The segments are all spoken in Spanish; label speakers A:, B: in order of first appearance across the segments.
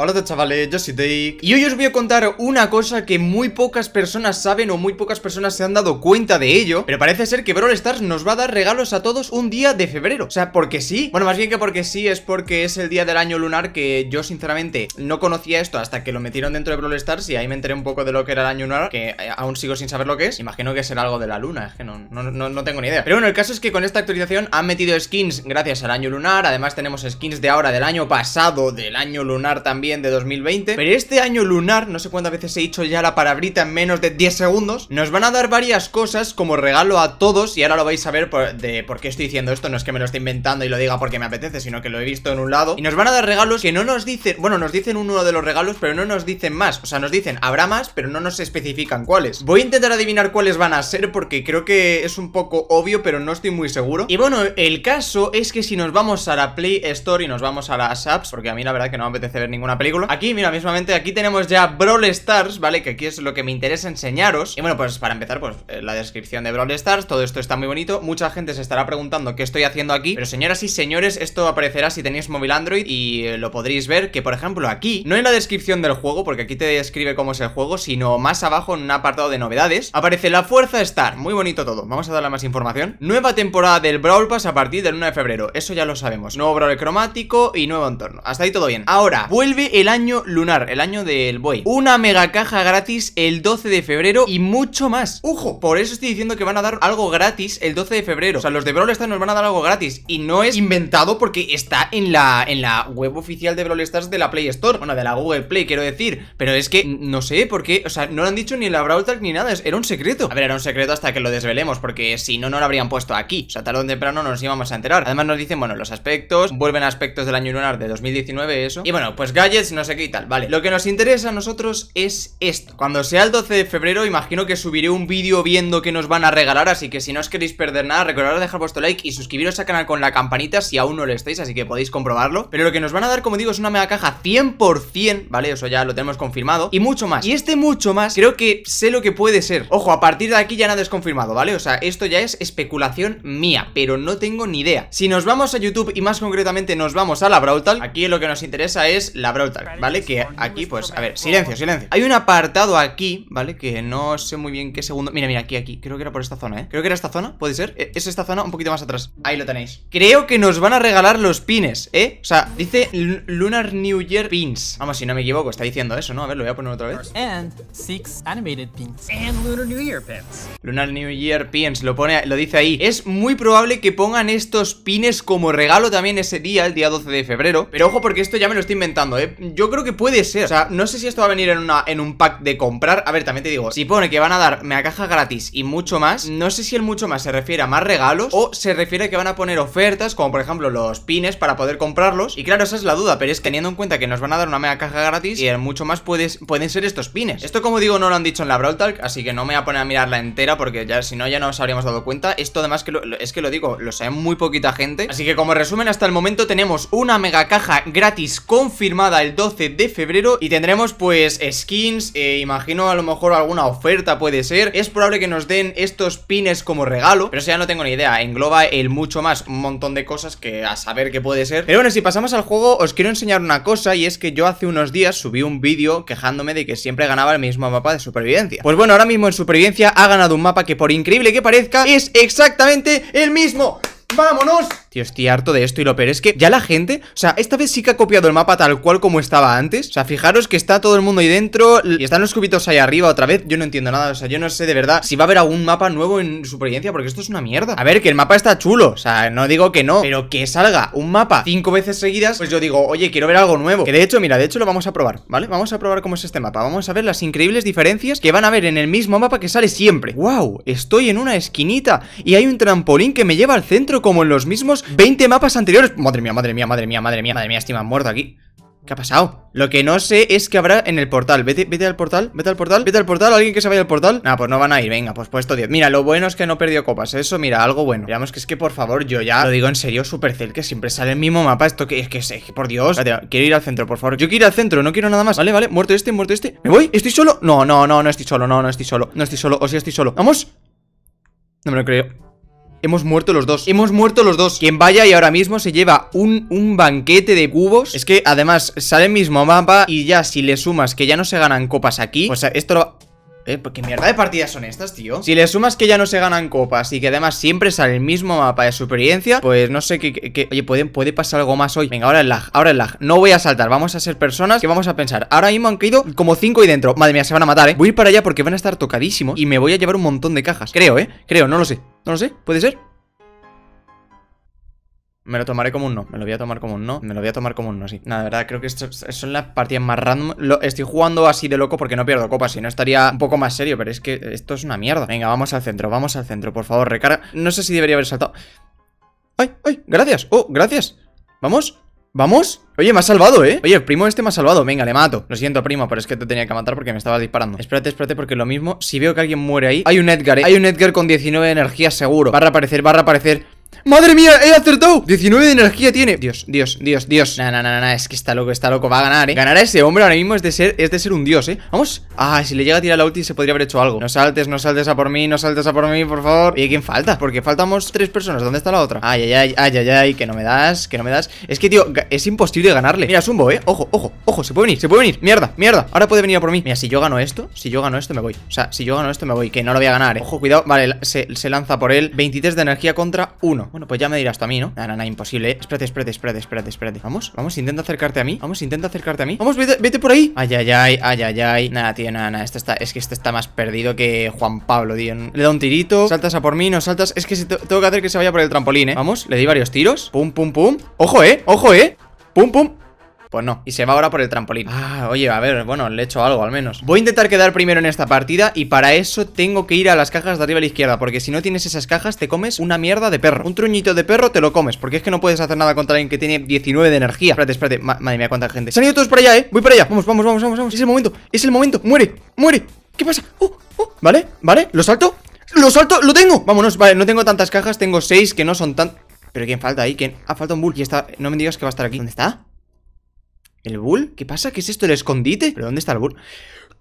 A: Hola chavales, yo soy Dick. Y hoy os voy a contar una cosa que muy pocas personas saben o muy pocas personas se han dado cuenta de ello Pero parece ser que Brawl Stars nos va a dar regalos a todos un día de febrero O sea, porque sí Bueno, más bien que porque sí es porque es el día del año lunar que yo sinceramente no conocía esto hasta que lo metieron dentro de Brawl Stars Y ahí me enteré un poco de lo que era el año lunar, que eh, aún sigo sin saber lo que es Imagino que será algo de la luna, es que no, no, no tengo ni idea Pero bueno, el caso es que con esta actualización han metido skins gracias al año lunar Además tenemos skins de ahora, del año pasado, del año lunar también de 2020. Pero este año lunar, no sé cuántas veces he dicho ya la palabrita en menos de 10 segundos, nos van a dar varias cosas como regalo a todos y ahora lo vais a ver de por qué estoy diciendo esto, no es que me lo esté inventando y lo diga porque me apetece, sino que lo he visto en un lado. Y nos van a dar regalos que no nos dicen, bueno, nos dicen uno de los regalos, pero no nos dicen más. O sea, nos dicen, habrá más, pero no nos especifican cuáles. Voy a intentar adivinar cuáles van a ser porque creo que es un poco obvio, pero no estoy muy seguro. Y bueno, el caso es que si nos vamos a la Play Store y nos vamos a las apps, porque a mí la verdad que no me apetece ver ninguna película Aquí, mira, mismamente, aquí tenemos ya Brawl Stars, ¿vale? Que aquí es lo que me interesa enseñaros Y bueno, pues para empezar, pues eh, la descripción de Brawl Stars Todo esto está muy bonito Mucha gente se estará preguntando qué estoy haciendo aquí Pero señoras y señores, esto aparecerá si tenéis móvil Android Y eh, lo podréis ver que, por ejemplo, aquí No en la descripción del juego, porque aquí te describe cómo es el juego Sino más abajo en un apartado de novedades Aparece la Fuerza Star, muy bonito todo Vamos a darle más información Nueva temporada del Brawl Pass a partir del 1 de febrero Eso ya lo sabemos Nuevo Brawl cromático y nuevo entorno Hasta ahí todo bien Ahora, vuelve el año lunar, el año del boy. Una mega caja gratis el 12 de febrero y mucho más. ¡ujo! Por eso estoy diciendo que van a dar algo gratis el 12 de febrero. O sea, los de Brawl Stars nos van a dar algo gratis. Y no es inventado porque está en la, en la web oficial de Brawl Stars de la Play Store. Bueno, de la Google Play, quiero decir. Pero es que no sé por qué. O sea, no lo han dicho ni en la Brawl Talk ni nada. Era un secreto. A ver, era un secreto hasta que lo desvelemos. Porque si no, no lo habrían puesto aquí. O sea, tarde o temprano nos íbamos a enterar. Además, nos dicen, bueno, los aspectos. Vuelven a aspectos del año lunar de 2019, eso. Y bueno, pues Galle no sé qué y tal, vale Lo que nos interesa a nosotros es esto Cuando sea el 12 de febrero, imagino que subiré un vídeo viendo que nos van a regalar Así que si no os queréis perder nada, recordad dejar vuestro like y suscribiros al canal con la campanita Si aún no lo estáis, así que podéis comprobarlo Pero lo que nos van a dar, como digo, es una mega caja 100%, ¿vale? Eso ya lo tenemos confirmado Y mucho más, y este mucho más, creo que sé lo que puede ser Ojo, a partir de aquí ya nada es confirmado, ¿vale? O sea, esto ya es especulación mía, pero no tengo ni idea Si nos vamos a YouTube y más concretamente nos vamos a la Brawl Aquí lo que nos interesa es la Brawl ¿vale? Que aquí, pues, a ver, silencio, silencio. Hay un apartado aquí, ¿vale? Que no sé muy bien qué segundo... Mira, mira, aquí, aquí. Creo que era por esta zona, ¿eh? Creo que era esta zona, ¿puede ser? E, es esta zona, un poquito más atrás. Ahí lo tenéis. Creo que nos van a regalar los pines, ¿eh? O sea, dice Lunar New Year Pins. Vamos, si no me equivoco, está diciendo eso, ¿no? A ver, lo voy a poner otra vez. And Lunar New Year pins. Lunar New Year pins, lo pone, lo dice ahí. Es muy probable que pongan estos pines como regalo también ese día, el día 12 de febrero. Pero ojo porque esto ya me lo estoy inventando, ¿eh? yo creo que puede ser. O sea, no sé si esto va a venir en, una, en un pack de comprar. A ver, también te digo, si pone que van a dar mega caja gratis y mucho más, no sé si el mucho más se refiere a más regalos o se refiere a que van a poner ofertas, como por ejemplo los pines para poder comprarlos. Y claro, esa es la duda, pero es teniendo en cuenta que nos van a dar una mega caja gratis y el mucho más puedes, pueden ser estos pines. Esto, como digo, no lo han dicho en la Brawl Talk, así que no me voy a poner a mirarla entera porque ya si no, ya nos habríamos dado cuenta. Esto además que es que lo digo, lo sabe muy poquita gente. Así que como resumen, hasta el momento tenemos una mega caja gratis confirmada el 12 de febrero y tendremos pues skins, eh, imagino a lo mejor alguna oferta puede ser, es probable que nos den estos pines como regalo, pero eso ya no tengo ni idea, engloba el mucho más, un montón de cosas que a saber que puede ser. Pero bueno, si pasamos al juego os quiero enseñar una cosa y es que yo hace unos días subí un vídeo quejándome de que siempre ganaba el mismo mapa de supervivencia. Pues bueno, ahora mismo en supervivencia ha ganado un mapa que por increíble que parezca es exactamente el mismo. ¡Vámonos! Tío, estoy harto de esto y lo peor es que ya la gente, o sea, esta vez sí que ha copiado el mapa tal cual como estaba antes. O sea, fijaros que está todo el mundo ahí dentro y están los cubitos ahí arriba otra vez. Yo no entiendo nada, o sea, yo no sé de verdad si va a haber algún mapa nuevo en su supervivencia porque esto es una mierda. A ver, que el mapa está chulo, o sea, no digo que no, pero que salga un mapa cinco veces seguidas, pues yo digo, oye, quiero ver algo nuevo. Que de hecho, mira, de hecho lo vamos a probar, ¿vale? Vamos a probar cómo es este mapa. Vamos a ver las increíbles diferencias que van a haber en el mismo mapa que sale siempre. ¡Wow! Estoy en una esquinita y hay un trampolín que me lleva al centro como en los mismos 20 mapas anteriores Madre mía, madre mía, madre mía, madre mía, madre mía, Estima muerto aquí ¿Qué ha pasado? Lo que no sé es que habrá en el portal Vete, vete al portal, vete al portal, vete al portal ¿Alguien que se vaya al portal? nah pues no van a ir, venga, pues puesto 10 Mira, lo bueno es que no perdió copas Eso, mira, algo bueno Veamos que es que, por favor, yo ya Lo digo en serio, Supercell Que siempre sale el mismo mapa Esto que es que, sé, por Dios Quiero ir al centro, por favor Yo quiero ir al centro, no quiero nada más Vale, vale, muerto este, muerto este ¿Me voy? ¿Estoy solo? No, no, no, no estoy solo No, no estoy solo No estoy solo, o estoy solo ¡Vamos! No me lo creo Hemos muerto los dos, hemos muerto los dos Quien vaya y ahora mismo se lleva un, un banquete de cubos Es que además sale el mismo mapa y ya si le sumas que ya no se ganan copas aquí O sea, esto lo... Eh, ¿Qué mierda de partidas son estas, tío? Si le sumas que ya no se ganan copas y que además siempre sale el mismo mapa de supervivencia, pues no sé qué... Oye, puede, pasar algo más hoy. Venga, ahora el lag, ahora el lag. No voy a saltar, vamos a ser personas que vamos a pensar. Ahora mismo han caído como cinco y dentro. Madre mía, se van a matar, ¿eh? Voy a ir para allá porque van a estar tocadísimos y me voy a llevar un montón de cajas. Creo, ¿eh? Creo, no lo sé. No lo sé, ¿puede ser? Me lo tomaré como un no. Me lo voy a tomar como un no. Me lo voy a tomar como un no, sí. Nada, de verdad, creo que son las partidas más random. Lo, estoy jugando así de loco porque no pierdo copas. Si no, estaría un poco más serio. Pero es que esto es una mierda. Venga, vamos al centro. Vamos al centro. Por favor, recarga. No sé si debería haber saltado. ¡Ay, ay! ¡Gracias! ¡Oh, gracias! ¿Vamos? ¿Vamos? Oye, me ha salvado, ¿eh? Oye, el primo este me ha salvado Venga, le mato Lo siento, primo, pero es que te tenía que matar porque me estaba disparando Espérate, espérate, porque lo mismo Si veo que alguien muere ahí Hay un Edgar, ¿eh? Hay un Edgar con 19 de seguro Va a reaparecer, va a reaparecer ¡Madre mía! ¡He acertado! 19 de energía tiene Dios, Dios, Dios, Dios No, no, no, no, es que está loco, está loco Va a ganar, eh Ganar a ese hombre ahora mismo es de ser, es de ser un dios, eh Vamos Ah, si le llega a tirar la ulti se podría haber hecho algo No saltes, no saltes a por mí, no saltes a por mí, por favor ¿Y quién falta? Porque faltamos tres personas ¿Dónde está la otra? Ay, ay, ay, ay, ay, ay Que no me das, que no me das Es que, tío, es imposible ganarle Mira, Zumbo, eh Ojo, ojo, ojo Se puede venir, se puede venir Mierda, mierda Ahora puede venir a por mí Mira, si yo gano esto Si yo gano esto me voy O sea, si yo gano esto me voy Que no lo voy a ganar, eh Ojo, cuidado Vale, se, se lanza por él 23 de energía contra 1 bueno, pues ya me dirás tú a mí, ¿no? Nada, imposible. ¿eh? Espérate, espérate, espérate, espérate, espérate. Vamos, vamos, intenta acercarte a mí. Vamos, intenta acercarte a mí. Vamos, vete, por ahí. Ay, ay, ay, ay, ay, ay. Nada, tío, nada, nada. Esto está, es que este está más perdido que Juan Pablo, tío. Le da un tirito. Saltas a por mí, no saltas. Es que tengo que hacer que se vaya por el trampolín, ¿eh? Vamos, le di varios tiros. Pum, pum, pum. Ojo, ¿eh? Ojo, ¿eh? Pum, pum. Pues no, y se va ahora por el trampolín Ah, oye, a ver, bueno, le he hecho algo al menos Voy a intentar quedar primero en esta partida Y para eso tengo que ir a las cajas de arriba a la izquierda Porque si no tienes esas cajas te comes una mierda de perro Un truñito de perro te lo comes Porque es que no puedes hacer nada contra alguien que tiene 19 de energía Espérate, espérate, madre mía, cuánta gente Se han ido todos para allá, eh, voy para allá Vamos, vamos, vamos, vamos, vamos Es el momento, es el momento, muere, muere ¿Qué pasa? Oh, oh, Vale, vale, lo salto ¡Lo salto! ¡Lo tengo! Vámonos, vale, no tengo tantas cajas Tengo seis que no son tan... ¿Pero quién falta ahí? ¿Quién? Ha ah, falta un bull No me digas que va a estar aquí ¿Dónde está? ¿El bull? ¿Qué pasa? ¿Qué es esto? ¿El escondite? ¿Pero dónde está el bull?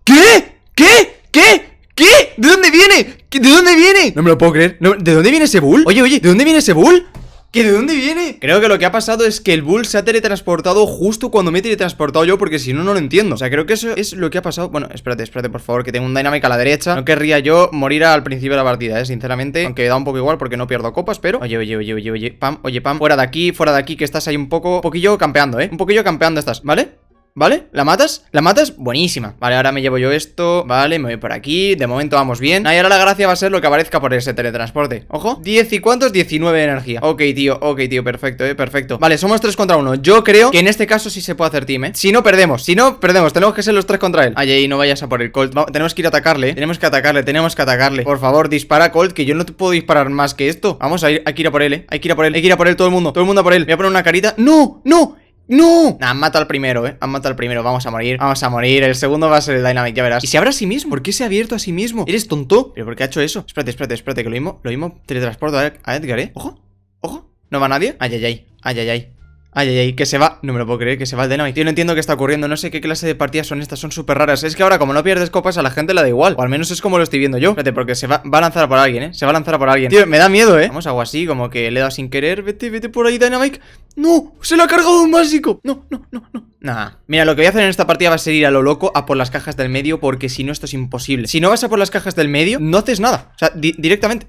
A: ¿Qué? ¿Qué? ¿Qué? ¿Qué? ¿De dónde viene? ¿De dónde viene? No me lo puedo creer. ¿De dónde viene ese bull? Oye, oye, ¿de dónde viene ese bull? ¿Que de dónde viene? Creo que lo que ha pasado es que el Bull se ha teletransportado justo cuando me he teletransportado yo, porque si no, no lo entiendo. O sea, creo que eso es lo que ha pasado. Bueno, espérate, espérate, por favor, que tengo un Dynamic a la derecha. No querría yo morir al principio de la partida, eh, sinceramente. Aunque da un poco igual porque no pierdo copas, pero... Oye, oye, oye, oye, oye, Pam, oye, Pam, fuera de aquí, fuera de aquí, que estás ahí un poco... Un poquillo campeando, ¿eh? Un poquillo campeando estás, ¿vale? ¿Vale? ¿La matas? ¿La matas? Buenísima Vale, ahora me llevo yo esto Vale, me voy por aquí De momento vamos bien ahí ahora la gracia va a ser lo que aparezca por ese teletransporte Ojo 10 y cuántos? 19 de energía Ok, tío, ok, tío Perfecto, eh, perfecto Vale, somos Tres contra uno, Yo creo que en este caso sí se puede hacer team, eh Si no, perdemos Si no, perdemos Tenemos que ser los tres contra él Ay, ay, no vayas a por el Colt Tenemos que ir a atacarle Tenemos que atacarle Tenemos que atacarle Por favor, dispara Colt Que yo no te puedo disparar más que esto Vamos a ir Hay que ir a por él, eh. Hay que ir a por él Hay que ir a por él todo el mundo Todo el mundo a por él Voy a poner una carita ¡No! ¡No! ¡No! han matado al primero, eh Han matado al primero, vamos a morir Vamos a morir, el segundo va a ser el Dynamic, ya verás ¿Y se abre a sí mismo? ¿Por qué se ha abierto a sí mismo? ¿Eres tonto? ¿Pero por qué ha hecho eso? Espérate, espérate, espérate Que lo mismo, lo mismo teletransporto a Edgar, eh Ojo, ojo ¿No va nadie? Ay, ay, ay, ay, ay, ay Ay, ay, ay, que se va. No me lo puedo creer, que se va el Dynamite. Tío, no entiendo qué está ocurriendo. No sé qué clase de partidas son estas. Son súper raras. Es que ahora, como no pierdes copas, a la gente la da igual. O al menos es como lo estoy viendo yo. Espérate, porque se va, a lanzar por alguien, ¿eh? Se va a lanzar por alguien. Tío, me da miedo, ¿eh? Vamos, a hago así, como que le he dado sin querer. Vete, vete por ahí, Dynamite. ¡No! ¡Se lo ha cargado un básico! No, no, no, no. nada Mira, lo que voy a hacer en esta partida va a ser ir a lo loco a por las cajas del medio porque si no esto es imposible. Si no vas a por las cajas del medio, no haces nada. O sea, directamente.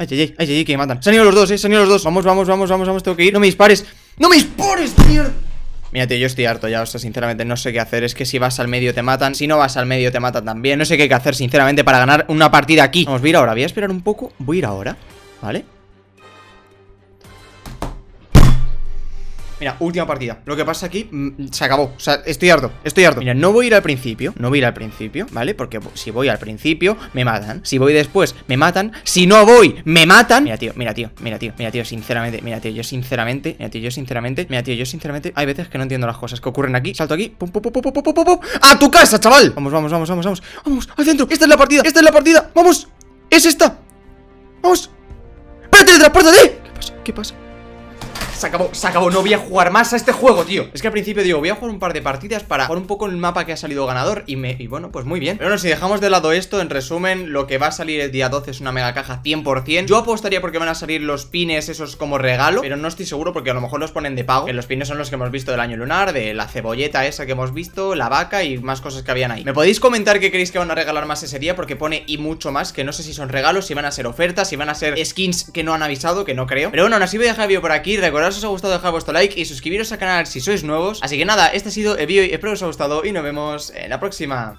A: Ay, ay, ay, ay, ay, que me matan. Se los dos, eh, se los dos. Vamos, vamos, vamos, vamos, tengo que ir. No me dispares. ¡No me dispares, tío! Mira, tío, yo estoy harto ya, o sea, sinceramente no sé qué hacer Es que si vas al medio te matan, si no vas al medio te matan también No sé qué hacer, sinceramente, para ganar una partida aquí Vamos, voy a ir ahora, voy a esperar un poco Voy a ir ahora, ¿vale? Mira, última partida. Lo que pasa aquí mm, se acabó. O sea, estoy harto, estoy harto. Mira, no voy a ir al principio. No voy a ir al principio, ¿vale? Porque si voy al principio, me matan. Si voy después, me matan. Si no voy, me matan. Mira, tío, mira, tío, mira, tío, mira, tío, sinceramente. Mira, tío, yo sinceramente. Mira, tío, yo sinceramente. Mira, tío, yo sinceramente. Hay veces que no entiendo las cosas que ocurren aquí. Salto aquí. Pum, pum, pum, pum, pum, pum, pum, ¡A tu casa, chaval! Vamos, vamos, vamos, vamos, vamos. Vamos, al centro. Esta es la partida. Esta es la partida. Vamos. Es esta. Vamos. ¡Para teletransportate! ¿Qué pasa? ¿Qué pasa? se acabó, se acabó No voy a jugar más a este juego, tío Es que al principio digo, voy a jugar un par de partidas para jugar un poco el mapa que ha salido ganador Y, me, y bueno, pues muy bien Pero bueno, si dejamos de lado esto, en resumen Lo que va a salir el día 12 es una mega caja 100% Yo apostaría porque van a salir los pines esos como regalo Pero no estoy seguro porque a lo mejor los ponen de pago Que los pines son los que hemos visto del año lunar De la cebolleta esa que hemos visto, la vaca y más cosas que habían ahí Me podéis comentar qué creéis que van a regalar más ese día Porque pone y mucho más, que no sé si son regalos Si van a ser ofertas, si van a ser skins que no han avisado, que no creo Pero bueno, así voy a dejar el por aquí Recordad si os ha gustado dejar vuestro like y suscribiros al canal si sois nuevos. Así que nada, este ha sido el vídeo y espero que os haya gustado y nos vemos en la próxima.